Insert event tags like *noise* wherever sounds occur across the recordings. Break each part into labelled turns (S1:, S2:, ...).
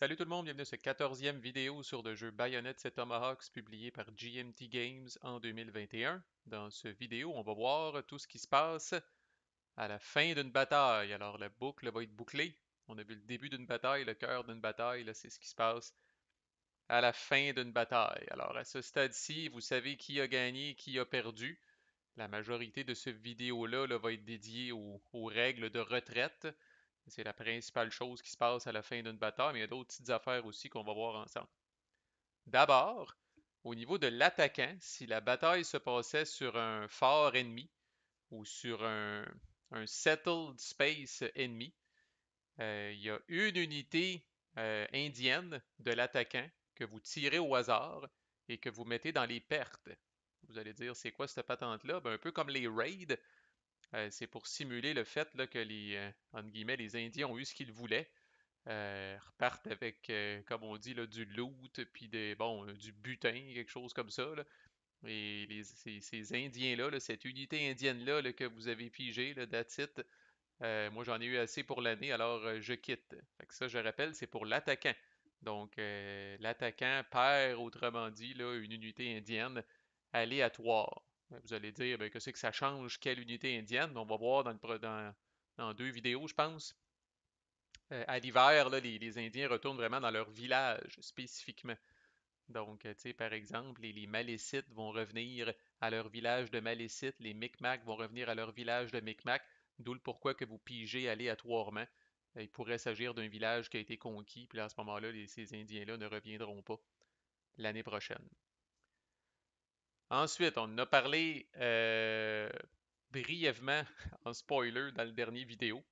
S1: Salut tout le monde, bienvenue à ce 14e vidéo sur le jeu Bayonetta et Tomahawks publié par GMT Games en 2021. Dans ce vidéo, on va voir tout ce qui se passe à la fin d'une bataille. Alors la boucle va être bouclée. On a vu le début d'une bataille, le cœur d'une bataille, là c'est ce qui se passe à la fin d'une bataille. Alors à ce stade-ci, vous savez qui a gagné, qui a perdu. La majorité de cette vidéo-là va être dédiée aux règles de retraite c'est la principale chose qui se passe à la fin d'une bataille, mais il y a d'autres petites affaires aussi qu'on va voir ensemble. D'abord, au niveau de l'attaquant, si la bataille se passait sur un fort ennemi ou sur un, settled space ennemi, euh, il y a une unité euh, indienne de l'attaquant que vous tirez au hasard et que vous mettez dans les pertes. Vous allez dire, c'est quoi cette patente-là? Ben, un peu comme les raids, euh, c'est pour simuler le fait que les, euh, guillemets, les Indiens ont eu ce qu'ils voulaient. Euh, repartent avec, euh, comme on dit, du loot, puis des, du butin, quelque chose comme ça. Et ces, Indiens-là, cette unité indienne-là que vous avez le Datite, moi j'en ai eu assez pour l'année, alors je quitte. ça, je rappelle, c'est pour l'attaquant. Donc, l'attaquant perd, autrement dit, une unité indienne aléatoire. Vous allez dire bien, que c'est que ça change quelle unité indienne. On va voir dans, deux vidéos, je pense. Euh, à l'hiver, les, Indiens retournent vraiment dans leur village spécifiquement. Donc, euh, tu sais, par exemple, les, Malécites vont revenir à leur village de Malécites, les Micmacs vont revenir à leur village de Micmac, d'où le pourquoi que vous pigez à aléatoirement. Euh, il pourrait s'agir d'un village qui a été conquis, puis à ce moment-là, ces Indiens-là ne reviendront pas l'année prochaine. Ensuite, on a parlé euh, brièvement *laughs* en spoiler dans le dernier vidéo.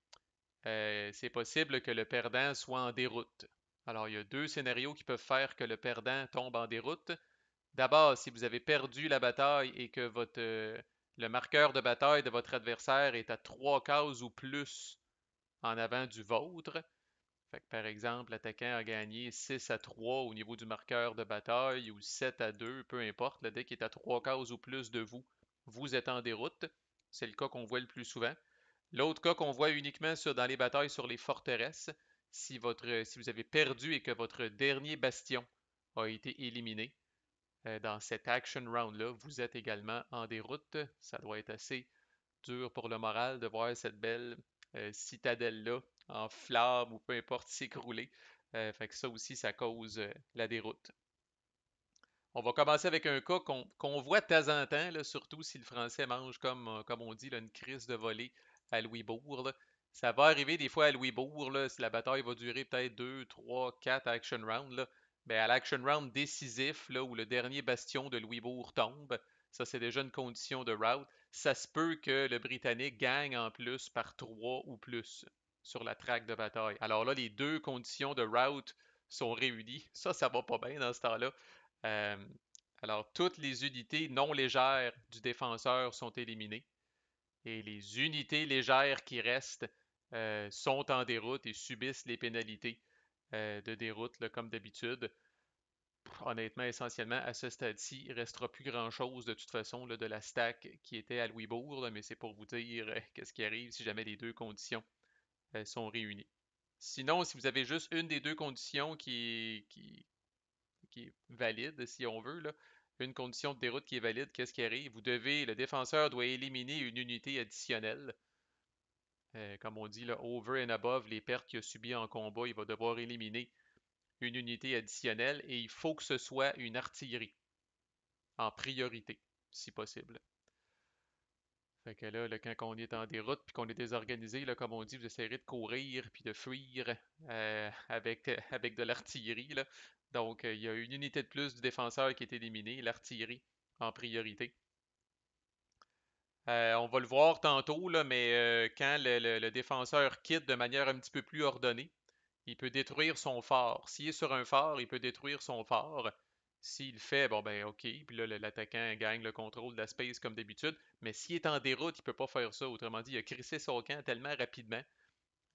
S1: Euh, c'est possible que le perdant soit en déroute. Alors, il y a deux scénarios qui peuvent faire que le perdant tombe en déroute. D'abord, si vous avez perdu la bataille et que votre, euh, le marqueur de bataille de votre adversaire est à trois cases ou plus en avant du vôtre, par exemple, l'attaquant a gagné 6 à 3 au niveau du marqueur de bataille ou 7 à 2, peu importe. Le deck est à 3 cases ou plus de vous. Vous êtes en déroute. C'est le cas qu'on voit le plus souvent. L'autre cas qu'on voit uniquement dans les batailles sur les forteresses, si, si vous avez perdu et que votre dernier bastion a été éliminé, euh, dans cette action round-là, vous êtes également en déroute. Ça doit être assez dur pour le moral de voir cette belle euh, citadelle-là en flammes ou peu importe s'écrouler. Euh, fait que ça aussi, ça cause euh, la déroute. On va commencer avec un cas qu'on voit de temps en temps, surtout si le français mange, comme, comme on dit, une crise de volée à Louisbourg. Ça va arriver des fois à Louisbourg, si la bataille va durer peut-être 2, 3, 4 action rounds. Mais ben, à l'action round décisif, là, où le dernier bastion de Louisbourg tombe, ça c'est déjà une condition de route ça se peut que le Britannique gagne en plus par trois ou plus sur la traque de bataille. Alors là, les deux conditions de route sont réunies. *laughs* Ça, ça va pas bien dans ce temps-là. Euh, alors, toutes les unités non légères du défenseur sont éliminées. Et les unités légères qui restent euh, sont en déroute et subissent les pénalités euh, de déroute, comme d'habitude honnêtement, essentiellement, à ce stade-ci, il ne restera plus grand-chose de toute façon de la stack qui était à Louisbourg, mais c'est pour vous dire euh, *laughs* qu'est-ce qui arrive si jamais les deux conditions euh, sont réunies. Sinon, si vous avez juste une des deux conditions qui, qui, est valide, si on veut, une condition de déroute qui est valide, qu'est-ce qui arrive? Vous devez, le défenseur doit éliminer une unité additionnelle. Euh, comme on dit, over and above, les pertes qu'il a subies en combat, il va devoir éliminer une unité additionnelle et il faut que ce soit une artillerie en priorité, si possible. Fait que là, quand on est en déroute puis qu'on est désorganisé, là, comme on dit, vous essayerez de courir puis de fuir euh, avec, euh, avec de l'artillerie. Donc, euh, il y a une unité de plus du défenseur qui est éliminée, l'artillerie en priorité. on va le voir tantôt, là, mais quand le défenseur quitte de manière un petit peu plus ordonnée, il peut détruire son fort. S'il est sur un fort, il peut détruire son fort. S'il fait, bon ben ok, puis là l'attaquant gagne le contrôle de la space comme d'habitude, mais s'il est en déroute, il peut pas faire ça. Autrement dit, il a crissé son camp tellement rapidement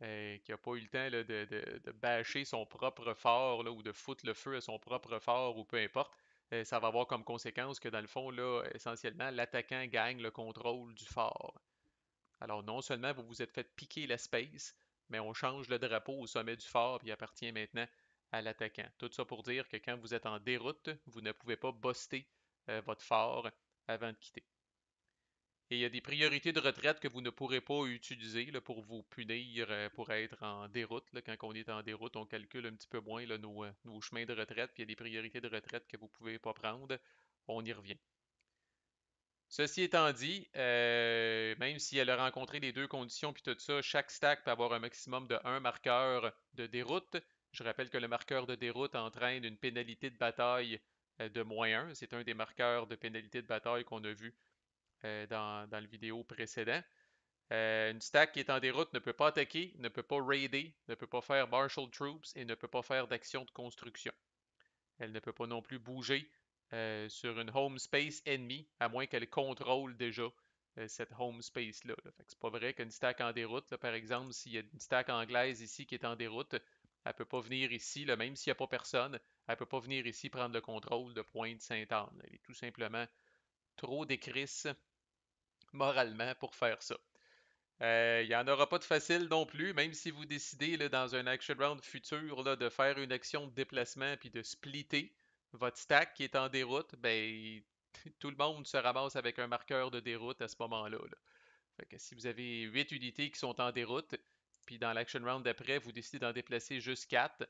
S1: euh, qu'il n'a pas eu le temps de, bâcher son propre fort ou de foutre le feu à son propre fort ou peu importe. Euh, ça va avoir comme conséquence que dans le fond, là, essentiellement, l'attaquant gagne le contrôle du fort. Alors non seulement vous vous êtes fait piquer la space, mais on change le drapeau au sommet du fort, puis il appartient maintenant à l'attaquant. Tout ça pour dire que quand vous êtes en déroute, vous ne pouvez pas boster euh, votre fort avant de quitter. Et il y a des priorités de retraite que vous ne pourrez pas utiliser pour vous punir euh, pour être en déroute. Quand on est en déroute, on calcule un petit peu moins nos, euh, nos, chemins de retraite, puis il y a des priorités de retraite que vous ne pouvez pas prendre. On y revient. Ceci étant dit, euh, même si elle a rencontré les deux conditions puis tout ça, chaque stack peut avoir un maximum de un marqueur de déroute. Je rappelle que le marqueur de déroute entraîne une pénalité de bataille euh, de moins 1. C'est un des marqueurs de pénalité de bataille qu'on a vu euh, dans, la le vidéo précédent. une stack qui est en déroute ne peut pas attaquer, ne peut pas raider, ne peut pas faire Marshall troops et ne peut pas faire d'action de construction. Elle ne peut pas non plus bouger euh, sur une home space ennemie, à moins qu'elle contrôle déjà euh, cette home space-là. C'est pas vrai qu'une stack en déroute, par exemple, s'il y a une stack anglaise ici qui est en déroute, elle peut pas venir ici, même s'il n'y a pas personne, elle peut pas venir ici prendre le contrôle de Pointe-Sainte-Anne. Elle est tout simplement trop décrisse moralement pour faire ça. Euh, il y n'y en aura pas de facile non plus, même si vous décidez dans un action round futur là, de faire une action de déplacement puis de splitter votre stack qui est en déroute, ben, *laughs* tout le monde se ramasse avec un marqueur de déroute à ce moment-là. si vous avez 8 unités qui sont en déroute, puis dans l'action round d'après, vous décidez d'en déplacer juste 4,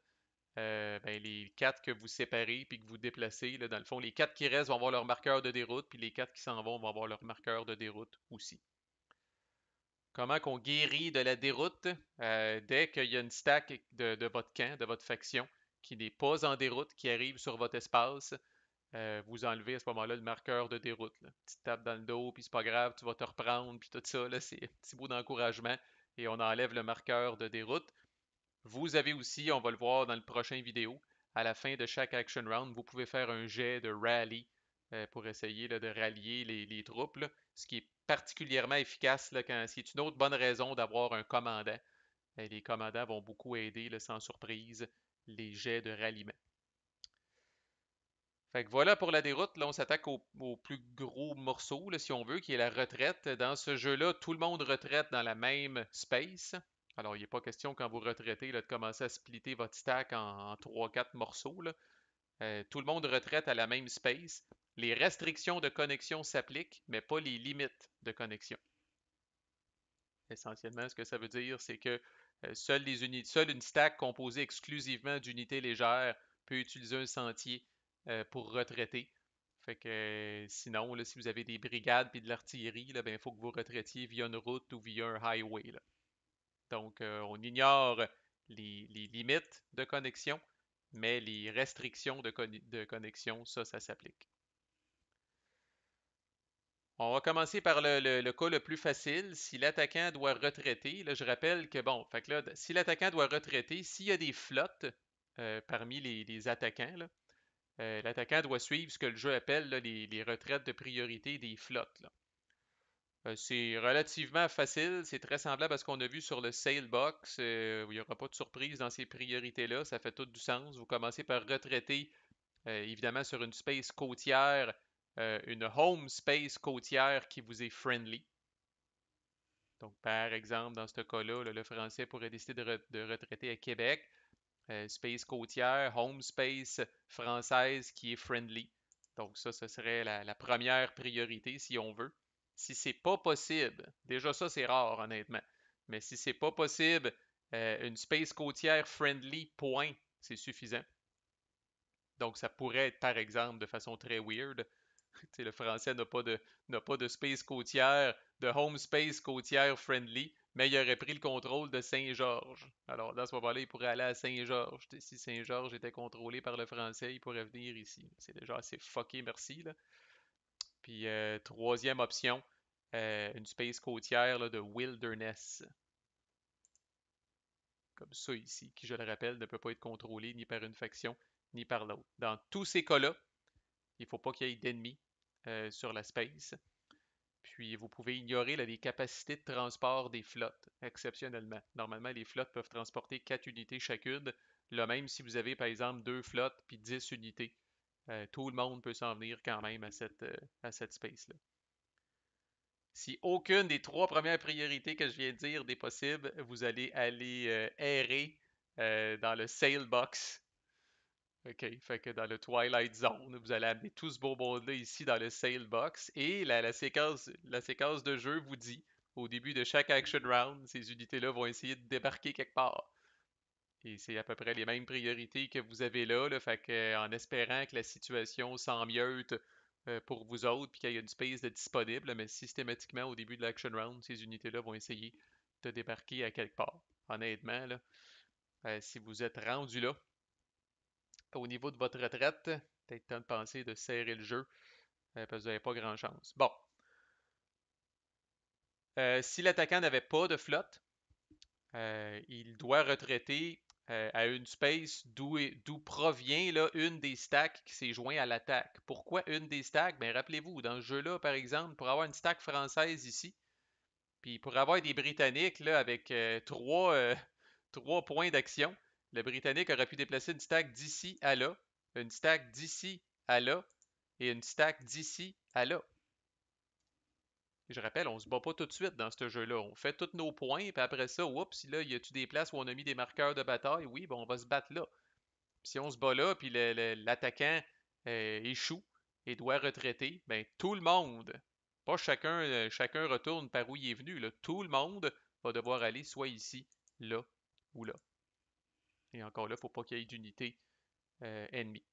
S1: euh, ben, les 4 que vous séparez puis que vous déplacez, dans le fond, les 4 qui restent vont avoir leur marqueur de déroute, puis les 4 qui s'en vont vont avoir leur marqueur de déroute aussi. Comment qu'on guérit de la déroute euh, dès qu'il y a une stack de, de votre camp, de votre faction qui n'est pas en déroute, qui arrive sur votre espace, euh, vous enlevez à ce moment-là le marqueur de déroute. Tu Petite tape dans le dos, puis c'est pas grave, tu vas te reprendre, puis tout ça. C'est un petit bout d'encouragement et on enlève le marqueur de déroute. Vous avez aussi, on va le voir dans le prochain vidéo, à la fin de chaque action round, vous pouvez faire un jet de rallye euh, pour essayer de rallier les, troupes, ce qui est particulièrement efficace là, quand c'est une autre bonne raison d'avoir un commandant. Eh, les commandants vont beaucoup aider, sans surprise, les jets de ralliement. Fait que voilà pour la déroute. Là, on s'attaque au, plus gros morceau, si on veut, qui est la retraite. Dans ce jeu-là, tout le monde retraite dans la même space. Alors, il n'est pas question, quand vous retraitez, de commencer à splitter votre stack en, trois, 3-4 morceaux. Euh, tout le monde retraite à la même space. Les restrictions de connexion s'appliquent, mais pas les limites de connexion. Essentiellement, ce que ça veut dire, c'est que euh, seule une stack composée exclusivement d'unités légères peut utiliser un sentier euh, pour retraiter. Fait que euh, sinon, si vous avez des brigades et de l'artillerie, il ben, faut que vous retraitiez via une route ou via un highway. Donc, on ignore les, limites de connexion, mais les restrictions de, de connexion, ça, ça s'applique. On va commencer par le, le, cas le plus facile. Si l'attaquant doit retraiter, je rappelle que, bon, si l'attaquant doit retraiter, s'il y a des flottes euh, parmi les, attaquants, euh, l'attaquant doit suivre ce que le jeu appelle les, retraites de priorité des flottes. Euh, c'est relativement facile, c'est très semblable à ce qu'on a vu sur le Sailbox. il n'y aura pas de surprise dans ces priorités-là, ça fait tout du sens. Vous commencez par retraiter, évidemment, sur une space côtière euh, une home space côtière qui vous est friendly. Donc, par exemple, dans ce cas-là, le français pourrait décider de, retraiter à Québec. Euh, space côtière, home space française qui est friendly. Donc, ça, ce serait la, première priorité si on veut. Si c'est pas possible, déjà ça, c'est rare, honnêtement. Mais si c'est pas possible, euh, une space côtière friendly, point, c'est suffisant. Donc, ça pourrait être, par exemple, de façon très weird, *laughs* le français n'a pas, de, pas de space côtière, de home space côtière friendly, mais il aurait pris le contrôle de Saint-Georges. Alors, dans ce moment-là, il pourrait aller à Saint-Georges. Si Saint-Georges était contrôlé par le français, il pourrait venir ici. C'est déjà assez fucké, merci. Puis, euh, troisième option, euh, une space côtière de wilderness. Comme ça ici, qui, je le rappelle, ne peut pas être contrôlé ni par une faction ni par l'autre. Dans tous ces cas-là, il ne faut pas qu'il y ait d'ennemis euh, sur la space. Puis vous pouvez ignorer les capacités de transport des flottes, exceptionnellement. Normalement, les flottes peuvent transporter 4 unités chacune. Le même si vous avez, par exemple, deux flottes puis 10 unités. Euh, tout le monde peut s'en venir quand même à cette, euh, à cette space-là. Si aucune des trois premières priorités que je viens de dire n'est possible, vous allez aller errer dans le sail box OK, fait que dans le Twilight Zone, vous allez amener tout ce beau là ici dans le Sale Box. Et la, séquence, la séquence de jeu vous dit, au début de chaque action round, ces unités-là vont essayer de débarquer quelque part. Et c'est à peu près les mêmes priorités que vous avez là, fait que, euh, en espérant que la situation s'emmieute euh, pour vous autres, puis qu'il y ait une space de disponible, mais systématiquement, au début de l'action round, ces unités-là vont essayer de débarquer à quelque part. Honnêtement, là, euh, si vous êtes rendu là, au niveau de votre retraite, peut-être temps de penser de serrer le jeu euh, parce que vous n'avez pas grand chance. Bon. Euh, si l'attaquant n'avait pas de flotte, euh, il doit retraiter à une space d'où provient là, une des stacks qui s'est joint à l'attaque. Pourquoi une des stacks? Mais ben, Rappelez-vous, dans ce jeu-là, par exemple, pour avoir une stack française ici, puis pour avoir des Britanniques là, avec *laughs* trois points d'action, le Britannique aurait pu déplacer une stack d'ici à là, une stack d'ici à là et une stack d'ici à là. je rappelle, on ne se bat pas tout de suite dans ce jeu-là. On fait tous nos points, puis après ça, oups, là, y a-tu des places où on a mis des marqueurs de bataille? Oui, ben, on va se battre là. si on se bat là, puis l'attaquant euh, échoue et doit retraiter, ben tout le monde, pas chacun, euh, chacun retourne par où il est venu, tout le monde va devoir aller soit ici, là ou là. Et encore là, il ne faut pas qu'il y ait d'unité euh, ennemie.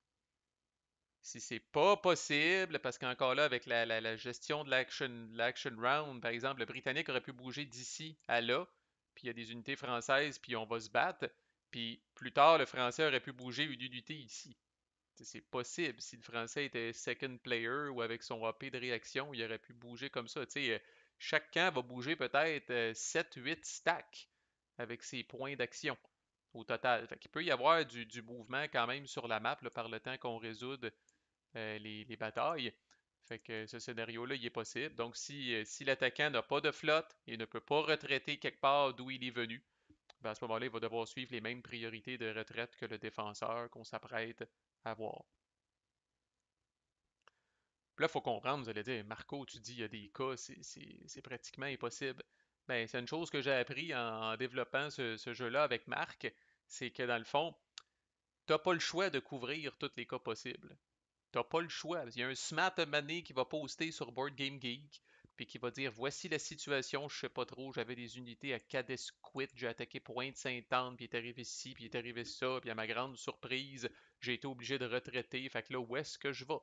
S1: Si c'est pas possible, parce qu'encore là, avec la, gestion de l'action round, par exemple, le Britannique aurait pu bouger d'ici à là, puis il y a des unités françaises, puis on va se battre, puis plus tard, le Français aurait pu bouger une unité ici. C'est possible. Si le Français était second player ou avec son AP de réaction, il aurait pu bouger comme ça. Euh, chaque camp va bouger peut-être 7-8 euh, stacks avec ses points d'action au total. Il peut y avoir du, mouvement quand même sur la map par le temps qu'on résoudre euh, les, batailles. Fait que ce scénario-là, il est possible. Donc, euh, si, l'attaquant n'a pas de flotte et ne peut pas retraiter quelque part d'où il est venu, ben, à ce moment-là, il va devoir suivre les mêmes priorités de retraite que le défenseur qu'on s'apprête à voir. là, il faut comprendre, vous allez dire, Marco, tu dis qu'il y a des cas, c'est pratiquement impossible. Ben, c'est une chose que j'ai appris en, développant ce, jeu-là avec Marc, c'est que dans le fond, tu n'as pas le choix de couvrir tous les cas possibles. Tu n'as pas le choix. Il y a un smart mané qui va poster sur Board Game Geek, puis qui va dire voici la situation, je sais pas trop, j'avais des unités à Cadesquit, j'ai attaqué Pointe-Sainte-Anne, puis il est arrivé ici, puis il est arrivé ça, puis à ma grande surprise, j'ai été obligé de retraiter, fait que là, où est-ce que je vais?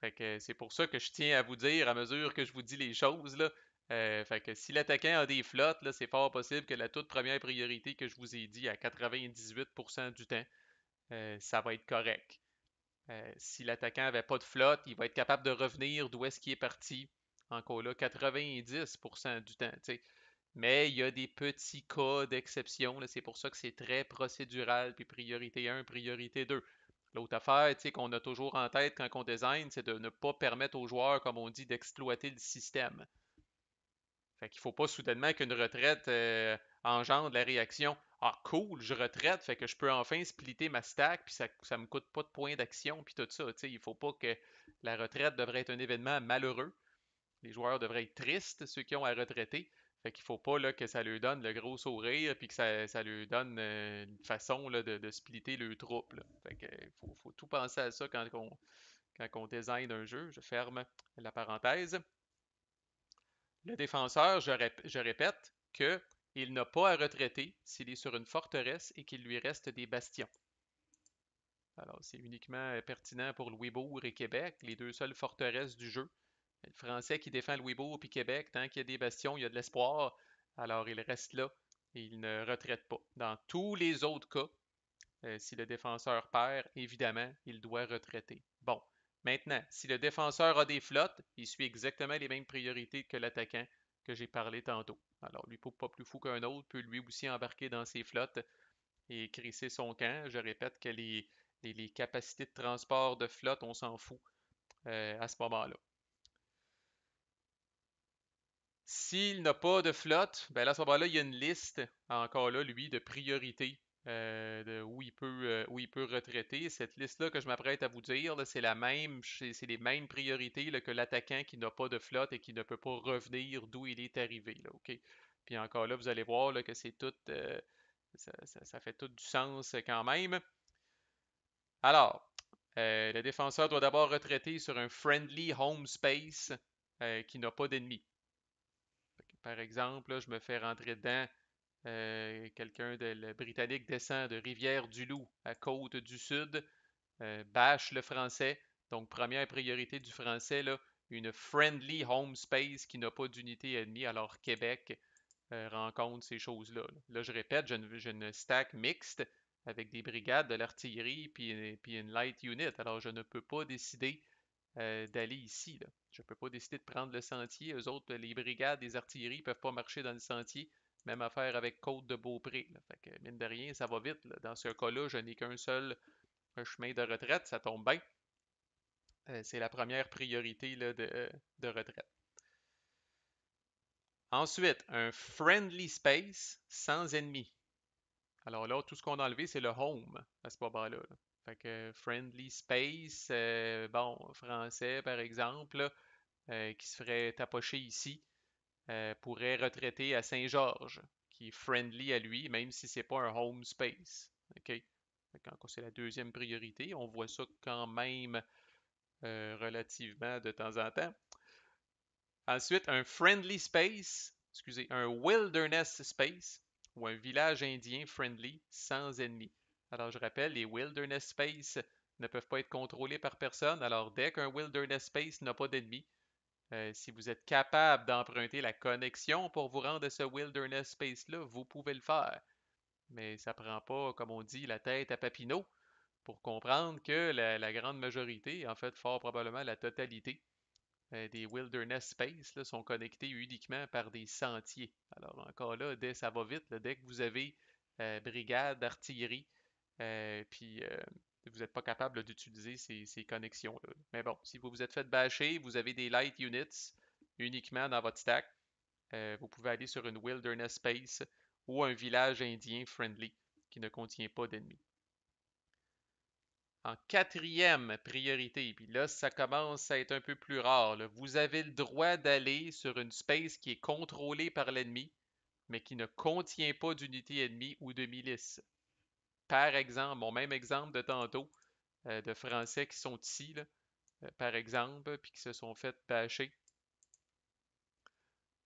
S1: Fait que c'est pour ça que je tiens à vous dire, à mesure que je vous dis les choses, là, euh, fait si l'attaquant a des flottes, c'est fort possible que la toute première priorité que je vous ai dit à 98% du temps, euh, ça va être correct. Euh, si l'attaquant n'avait pas de flotte, il va être capable de revenir d'où est-ce qu'il est parti. Encore là, 90% du temps. Mais il y a des petits cas d'exception. C'est pour ça que c'est très procédural. Puis priorité 1, priorité 2. L'autre affaire qu'on a toujours en tête quand on design, c'est de ne pas permettre aux joueurs, comme on dit, d'exploiter le système. Fait qu'il faut pas soudainement qu'une retraite euh, engendre la réaction. Ah cool, je retraite, fait que je peux enfin splitter ma stack, puis ça ne me coûte pas de points d'action, puis tout ça. Il ne faut pas que la retraite devrait être un événement malheureux. Les joueurs devraient être tristes, ceux qui ont à retraiter. Fait qu'il faut pas là, que ça lui donne le gros sourire, puis que ça, ça leur donne euh, une façon de, splitter le troupe. Fait qu'il euh, faut, tout penser à ça quand on, quand on design un jeu. Je ferme la parenthèse. Le défenseur, je, répète, que il n'a pas à retraiter s'il est sur une forteresse et qu'il lui reste des bastions. Alors, c'est uniquement euh, pertinent pour Louisbourg et Québec, les deux seules forteresses du jeu. Le Français qui défend Louisbourg et Québec, tant qu'il y a des bastions, il y a de l'espoir. Alors, il reste là et il ne retraite pas. Dans tous les autres cas, euh, si le défenseur perd, évidemment, il doit retraiter. Maintenant, si le défenseur a des flottes, il suit exactement les mêmes priorités que l'attaquant que j'ai parlé tantôt. Alors, lui, pour pas plus fou qu'un autre, peut lui aussi embarquer dans ses flottes et crisser son camp. Je répète que les, capacités de transport de flotte, on s'en fout euh, à ce moment-là. S'il n'a pas de flotte, ben, à ce moment-là, il y a une liste, encore là, lui, de priorités euh, où, il peut, euh, il peut retraiter. Cette liste-là que je m'apprête à vous dire, c'est la même, c'est les mêmes priorités que l'attaquant qui n'a pas de flotte et qui ne peut pas revenir d'où il est arrivé. Puis encore là, vous allez voir que c'est tout. Euh, ça, ça, fait tout du sens quand même. Alors, le défenseur doit d'abord retraiter sur un friendly home space qui n'a pas d'ennemis. Par exemple, je me fais rentrer dedans euh, quelqu'un de le britannique descend de Rivière-du-Loup à Côte-du-Sud, euh, bâche le français. Donc, première priorité du français, là, une friendly home space qui n'a pas d'unité ennemie. Alors, Québec euh, rencontre ces choses-là. Là, je répète, j'ai une, stack mixte avec des brigades, de l'artillerie, puis, puis, une light unit. Alors, je ne peux pas décider d'aller ici. Je ne peux pas décider de prendre le sentier. Eux autres, les brigades, des artilleries ne peuvent pas marcher dans le sentier. Même affaire avec Côte de Beaupré. mine de rien, ça va vite. Dans ce cas-là, je n'ai qu'un seul chemin de retraite, ça tombe bien. Euh, c'est la première priorité de, retraite. Ensuite, un friendly space sans ennemis. Alors là, tout ce qu'on a enlevé, c'est le home à ce moment-là. Fait que friendly space, euh, bon, français par exemple, euh, qui se ferait tapocher ici. Euh, pourrait retraiter à Saint-Georges, qui est friendly à lui, même si ce n'est pas un home space. Okay? c'est la deuxième priorité, on voit ça quand même euh, relativement de temps en temps. Ensuite, un friendly space, excusez, un wilderness space ou un village indien friendly sans ennemis. Alors je rappelle, les wilderness space ne peuvent pas être contrôlés par personne. Alors dès qu'un wilderness space n'a pas d'ennemis, euh, si vous êtes capable d'emprunter la connexion pour vous rendre à ce wilderness space-là, vous pouvez le faire. Mais ça prend pas, comme on dit, la tête à Papineau pour comprendre que la, grande majorité, en fait, fort probablement la totalité euh, des wilderness space là, sont connectés uniquement par des sentiers. Alors encore là, dès ça va vite, dès que vous avez euh, brigade d'artillerie, puis vous n'êtes pas capable d'utiliser ces, connexions-là. Mais bon, si vous vous êtes fait bâcher, vous avez des light units uniquement dans votre stack. Euh, vous pouvez aller sur une wilderness space ou un village indien friendly qui ne contient pas d'ennemis. En quatrième priorité, puis là, ça commence à être un peu plus rare. Vous avez le droit d'aller sur une space qui est contrôlée par l'ennemi, mais qui ne contient pas d'unité ennemie ou de milice par exemple, mon même exemple de tantôt, euh, de Français qui sont ici, euh, par exemple, puis qui se sont fait bâcher.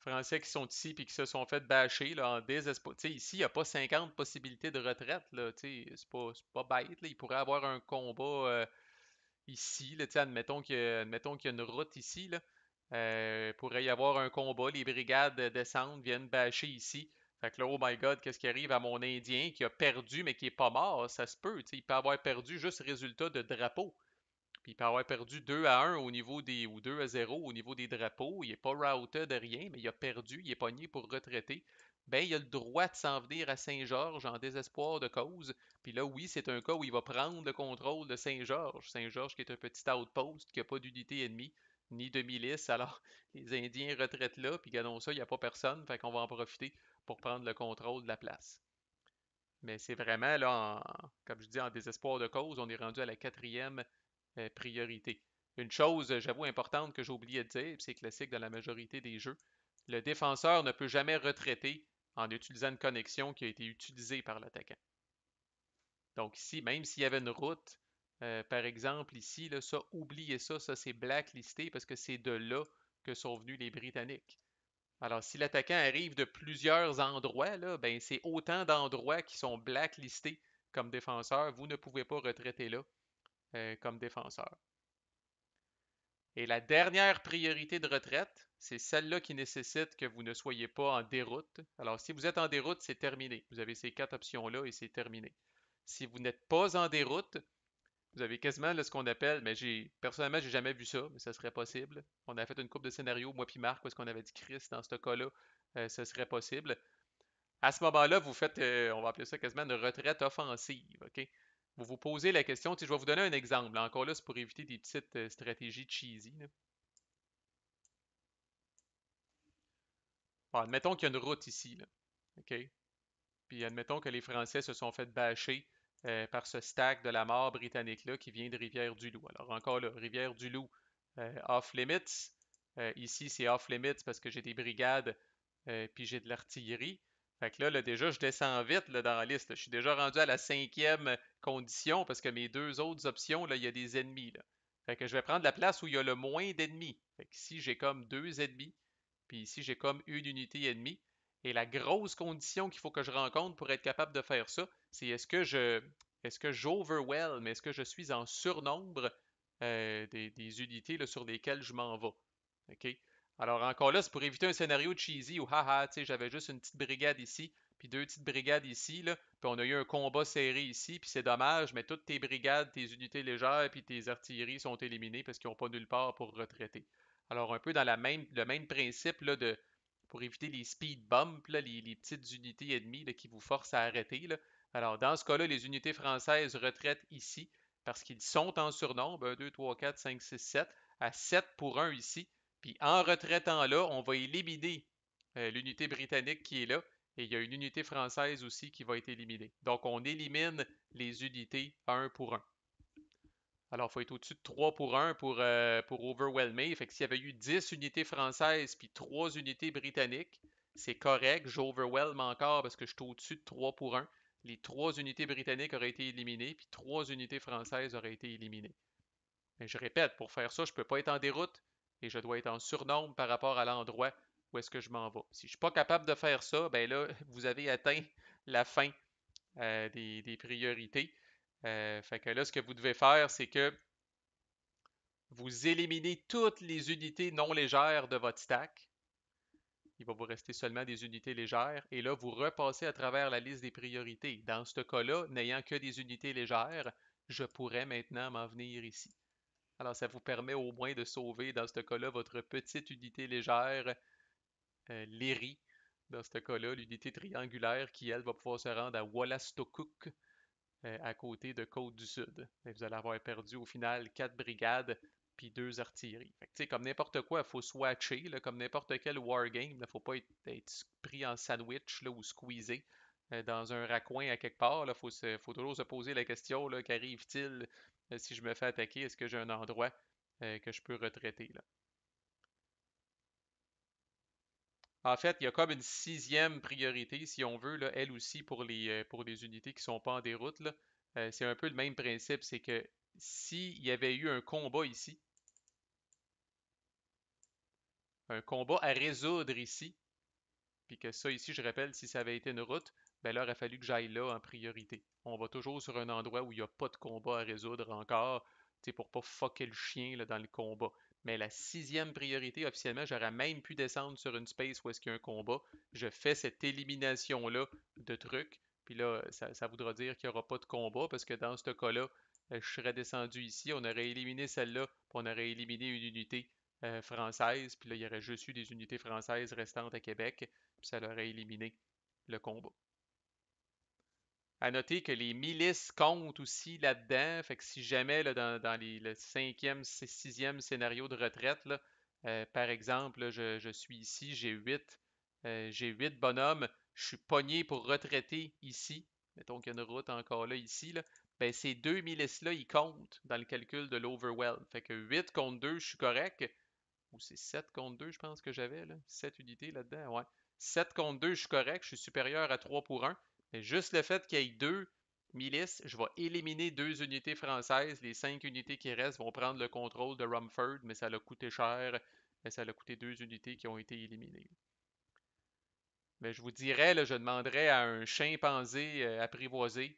S1: Français qui sont ici puis qui se sont fait bâcher là, en désespoir. ici, il n'y a pas 50 possibilités de retraite. C'est pas, pas bête. Là. Il pourrait avoir un combat euh, ici. Là, admettons qu'il y, y, a une route ici. Là. il pourrait y avoir un combat. Les brigades descendent, viennent bâcher ici. Fait que là, oh my god, qu'est-ce qui arrive à mon Indien qui a perdu mais qui n'est pas mort? Ça se peut. il peut avoir perdu juste résultat de drapeau. Puis il peut avoir perdu 2 à 1 au niveau des. ou 2 à 0 au niveau des drapeaux. Il n'est pas routé de rien, mais il a perdu, il est pogné pour retraiter. Ben, il a le droit de s'en venir à Saint-Georges en désespoir de cause. Puis là, oui, c'est un cas où il va prendre le contrôle de Saint-Georges. Saint-Georges qui est un petit outpost, qui n'a pas d'unité ennemie ni de milice. Alors, *laughs* les Indiens retraitent là, puis gagnons ça, il n'y a pas personne, fait qu'on va en profiter pour prendre le contrôle de la place. Mais c'est vraiment, là, comme je dis, en désespoir de cause, on est rendu à la quatrième euh, priorité. Une chose, j'avoue, importante que j'ai oublié de dire, c'est classique dans la majorité des jeux, le défenseur ne peut jamais retraiter en utilisant une connexion qui a été utilisée par l'attaquant. Donc ici, même s'il y avait une route, euh, par exemple ici, ça, oubliez ça, ça c'est blacklisté parce que c'est de là que sont venus les Britanniques. Alors, si l'attaquant arrive de plusieurs endroits, ben, c'est autant d'endroits qui sont blacklistés comme défenseur. Vous ne pouvez pas retraiter là euh, comme défenseur. Et la dernière priorité de retraite, c'est celle-là qui nécessite que vous ne soyez pas en déroute. Alors, si vous êtes en déroute, c'est terminé. Vous avez ces quatre options-là et c'est terminé. Si vous n'êtes pas en déroute, vous avez quasiment ce qu'on appelle, mais j'ai personnellement, j'ai jamais vu ça, mais ça serait possible. On a fait une coupe de scénarios, moi puis Marc, parce qu'on avait dit Chris dans ce cas-là, euh, ça ce serait possible. À ce moment-là, vous faites, euh, on va appeler ça quasiment une retraite offensive. ok Vous vous posez la question, je vais vous donner un exemple. encore là, c'est pour éviter des petites euh, stratégies cheesy. admettons qu'il y a une route ici. OK? Puis admettons que les Français se sont fait bâcher euh, par ce stack de la mort britannique-là qui vient de Rivière-du-Loup. Alors encore Rivière-du-Loup, euh, off-limits. Euh, ici, c'est off-limits parce que j'ai des brigades puis j'ai de l'artillerie. Fait que là, déjà, je descends vite dans la liste. Je suis déjà rendu à la cinquième condition parce que mes deux autres options, là, il y a des ennemis. Fait que je vais prendre la place où il y a le moins d'ennemis. Fait que ici, j'ai comme deux ennemis. Puis ici, j'ai comme une unité ennemie. Et la grosse condition qu'il faut que je rencontre pour être capable de faire ça, c'est est-ce que je est-ce que j'overwhelm, est-ce que je suis en surnombre euh, des, unités sur lesquelles je m'en vais. Alors encore là, c'est pour éviter un scénario cheesy où haha, tu sais, j'avais juste une petite brigade ici, puis deux petites brigades ici, puis on a eu un combat serré ici, puis c'est dommage, mais toutes tes brigades, tes unités légères, puis tes artilleries sont éliminées parce qu'ils n'ont pas nulle part pour retraiter. Alors un peu dans même, le même principe de, pour éviter les speed bumps, les, petites unités ennemies qui vous forcent à arrêter. Alors, dans ce cas-là, les unités françaises retraitent ici parce qu'ils sont en surnombre 1, 2, 3, 4, 5, 6, 7 à 7 pour 1 ici. Puis en retraitant là, on va éliminer euh, l'unité britannique qui est là. Et il y a une unité française aussi qui va être éliminée. Donc, on élimine les unités 1 pour 1. Alors, il faut être au-dessus de 3 pour 1 pour, euh, pour overwhelmer. Fait que s'il y avait eu 10 unités françaises puis 3 unités britanniques, c'est correct. J'overwhelm encore parce que je suis au-dessus de 3 pour 1. Les 3 unités britanniques auraient été éliminées puis 3 unités françaises auraient été éliminées. Mais je répète, pour faire ça, je ne peux pas être en déroute et je dois être en surnombre par rapport à l'endroit où est-ce que je m'en vais. Si je ne suis pas capable de faire ça, ben là, vous avez atteint la fin euh, des priorités. Euh, fait que là, ce que vous devez faire, c'est que vous éliminez toutes les unités non légères de votre stack. Il va vous rester seulement des unités légères. Et là, vous repassez à travers la liste des priorités. Dans ce cas-là, n'ayant que des unités légères, je pourrais maintenant m'en venir ici. Alors, ça vous permet au moins de sauver, dans ce cas-là, votre petite unité légère, euh, dans ce cas-là, l'unité triangulaire qui, elle, va pouvoir se rendre à Wallastocook euh, à côté de Côte-du-Sud. Vous allez avoir perdu au final quatre brigades puis deux artilleries. comme n'importe quoi, il faut swatcher, là, comme n'importe quel wargame. Il ne faut pas être, pris en sandwich là, ou squeezé euh, dans un racoin à quelque part. Il faut, toujours se poser la question qu'arrive-t-il euh, si je me fais attaquer Est-ce que j'ai un endroit que je peux retraiter là? En fait, il y a comme une sixième priorité, si on veut, là, elle aussi, pour les, euh, pour unités qui ne sont pas en déroute. Là. Euh, c'est un peu le même principe, c'est que s'il y avait eu un combat ici, un combat à résoudre ici, puis que ça ici, je rappelle, si ça avait été une route, ben là, il aurait fallu que j'aille là en priorité. On va toujours sur un endroit où il n'y a pas de combat à résoudre encore, pour ne pas fucker le chien là, dans le combat mais la sixième priorité, officiellement, j'aurais même pu descendre sur une space où est-ce qu'il y a un combat. Je fais cette élimination-là de trucs. Puis là, ça, voudra dire qu'il n'y aura pas de combat parce que dans ce cas-là, euh, je serais descendu ici. On aurait éliminé celle-là, puis on aurait éliminé une unité euh, française. Puis là, il y aurait juste eu des unités françaises restantes à Québec. Puis ça aurait éliminé le combat. À noter que les milices comptent aussi là-dedans. Fait que si jamais, là, dans, dans les, le cinquième, sixième scénario de retraite, là, euh, par exemple, je, je, suis ici, j'ai huit, euh, j'ai huit bonhommes, je suis pogné pour retraiter ici. Mettons qu'il y a une route encore là, ici. Là. Ben, ces deux milices-là, ils comptent dans le calcul de l'overwell. Fait que 8 contre 2, je suis correct. Ou c'est 7 contre 2, je pense que j'avais, là. 7 unités là-dedans, ouais. 7 contre 2, je suis correct. Je suis supérieur à 3 pour 1. Juste le fait qu'il y ait deux milices, je vais éliminer deux unités françaises. Les cinq unités qui restent vont prendre le contrôle de Rumford, mais ça l'a coûté cher. ça l'a coûté deux unités qui ont été éliminées. Mais ben, je vous dirais, je demanderais à un chimpanzé euh, apprivoisé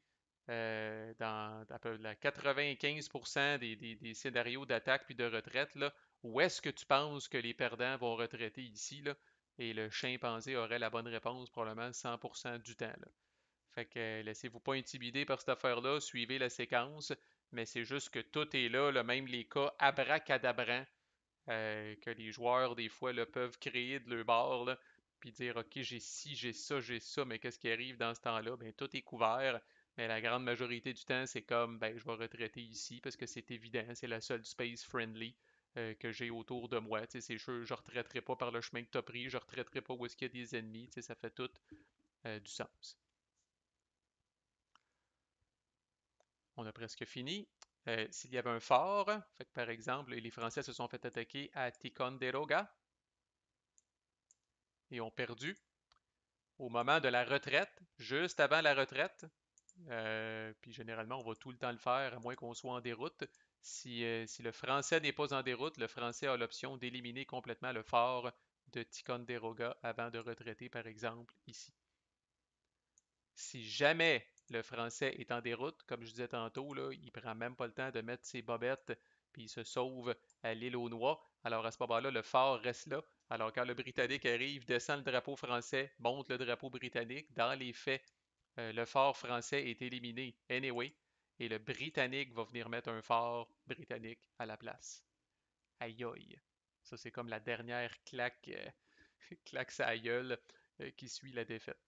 S1: euh, dans 95% des, scénarios d'attaque puis de retraite, où est-ce que tu penses que les perdants vont retraiter ici? Et le chimpanzé aurait la bonne réponse probablement 100% du temps. Fait que euh, laissez-vous pas intimider par cette affaire-là, suivez la séquence, mais c'est juste que tout est là, le même les cas abracadabrants euh, que les joueurs, des fois, le peuvent créer de leur bord, puis dire OK, j'ai ci, j'ai ça, j'ai ça, mais qu'est-ce qui arrive dans ce temps-là? Bien, tout est couvert. Mais la grande majorité du temps, c'est comme ben, je vais retraiter ici parce que c'est évident, c'est la seule space friendly euh, que j'ai autour de moi. C'est sûr, je ne retraiterai pas par le chemin de tu as pris, je ne retraiterai pas où est-ce qu'il y a des ennemis. Ça fait tout du sens. on a presque fini. Euh, s'il y avait un fort, par exemple, les Français se sont fait attaquer à Ticonderoga et ont perdu au moment de la retraite, juste avant la retraite. Euh, puis généralement, on va tout le temps le faire, à moins qu'on soit en déroute. Si, euh, si le Français n'est pas en déroute, le Français a l'option d'éliminer complètement le fort de Ticonderoga avant de retraiter, par exemple, ici. Si jamais le français est en déroute. Comme je disais tantôt, là, il prend même pas le temps de mettre ses bobettes, puis il se sauve à l'île aux Noix. Alors à ce moment-là, le fort reste là. Alors quand le Britannique arrive, descend le drapeau français, monte le drapeau britannique, dans les faits, euh, le fort français est éliminé anyway, et le Britannique va venir mettre un fort britannique à la place. Aïe aïe. Ça, c'est comme la dernière claque, euh, *laughs* claque sa euh, qui suit la défaite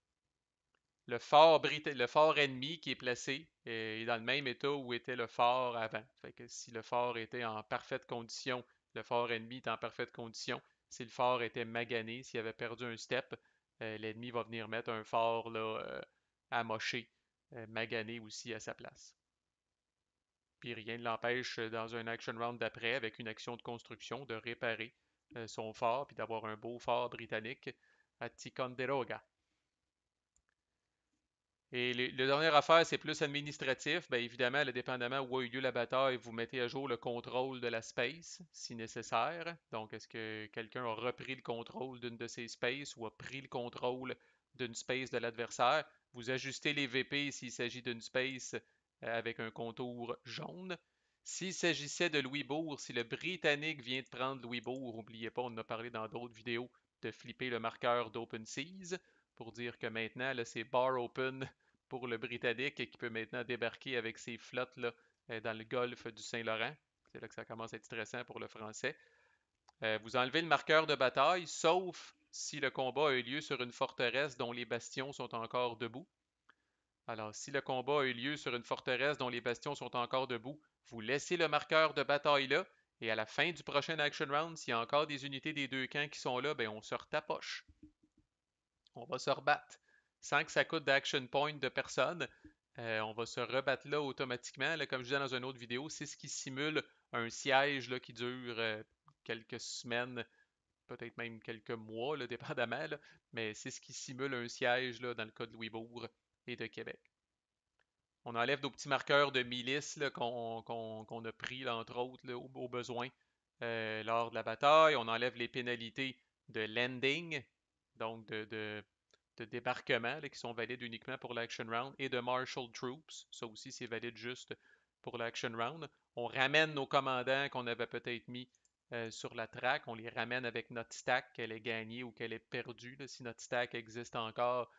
S1: le fort, le fort ennemi qui est placé est, euh, dans le même état où était le fort avant. que si le fort était en parfaite condition, le fort ennemi est en parfaite condition. Si le fort était magané, s'il avait perdu un step, euh, l'ennemi va venir mettre un fort là, euh, amoché, magané aussi à sa place. Puis rien ne l'empêche dans un action round d'après, avec une action de construction, de réparer son fort, puis d'avoir un beau fort britannique à Ticonderoga. Et le la dernière affaire, c'est plus administratif. Bien évidemment, le dépendamment où a eu lieu la bataille, vous mettez à jour le contrôle de la space, si nécessaire. Donc, est-ce que quelqu'un a repris le contrôle d'une de ces spaces ou a pris le contrôle d'une space de l'adversaire? Vous ajustez les VP s'il s'agit d'une space euh, avec un contour jaune. S'il s'agissait de Louisbourg, si le Britannique vient de prendre Louisbourg, n'oubliez pas, on en a parlé dans d'autres vidéos, de flipper le marqueur d'Open Seas, pour dire que maintenant, c'est bar open *laughs* pour le Britannique qui peut maintenant débarquer avec ses flottes là, euh, dans le golfe du Saint-Laurent. C'est là que ça commence à être stressant pour le Français. Euh, vous enlevez le marqueur de bataille, sauf si le combat a eu lieu sur une forteresse dont les bastions sont encore debout. Alors, si le combat a eu lieu sur une forteresse dont les bastions sont encore debout, vous laissez le marqueur de bataille là, et à la fin du prochain action round, s'il y a encore des unités des deux camps qui sont là, ben on se retapoche on va se rebattre. Sans que ça coûte d'action point de personne, euh, on va se rebattre là automatiquement. comme je disais dans une autre vidéo, c'est ce qui simule un siège là, qui dure euh, quelques semaines, peut-être même quelques mois, le *laughs* dépendamment. mais c'est ce qui simule un siège là, dans le cas de Louisbourg et de Québec. On enlève nos petits marqueurs de milice qu'on a pris, entre autres, au, besoin euh, lors de la bataille. On enlève les pénalités de landing, donc de, débarquement, qui sont valides uniquement pour l'Action Round, et de Marshal Troops. Ça aussi, c'est valide juste pour l'Action Round. On ramène nos commandants qu'on avait peut-être mis euh, sur la track, on les ramène avec notre stack, qu'elle est gagnée ou qu'elle est perdue. Si notre stack existe encore,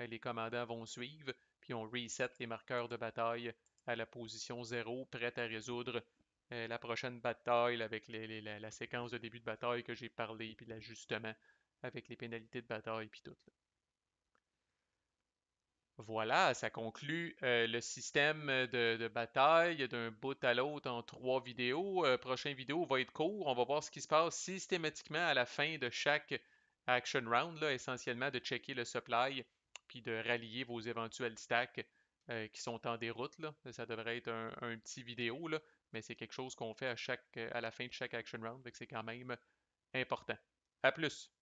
S1: euh, les commandants vont suivre, puis on reset les marqueurs de bataille à la position 0, prête à résoudre euh, la prochaine bataille avec la, la, séquence de début de bataille que j'ai parlé, puis l'ajustement avec les pénalités de bataille puis tout. Voilà, ça conclut euh, le système de, bataille d'un bout à l'autre en trois vidéos. Euh, prochaine vidéo va être court. On va voir ce qui se passe systématiquement à la fin de chaque action round, là, essentiellement de checker le supply puis de rallier vos éventuels stacks euh, qui sont en déroute. Ça devrait être un, petit vidéo, là, mais c'est quelque chose qu'on fait à, chaque, à la fin de chaque action round, donc c'est quand même important. À plus!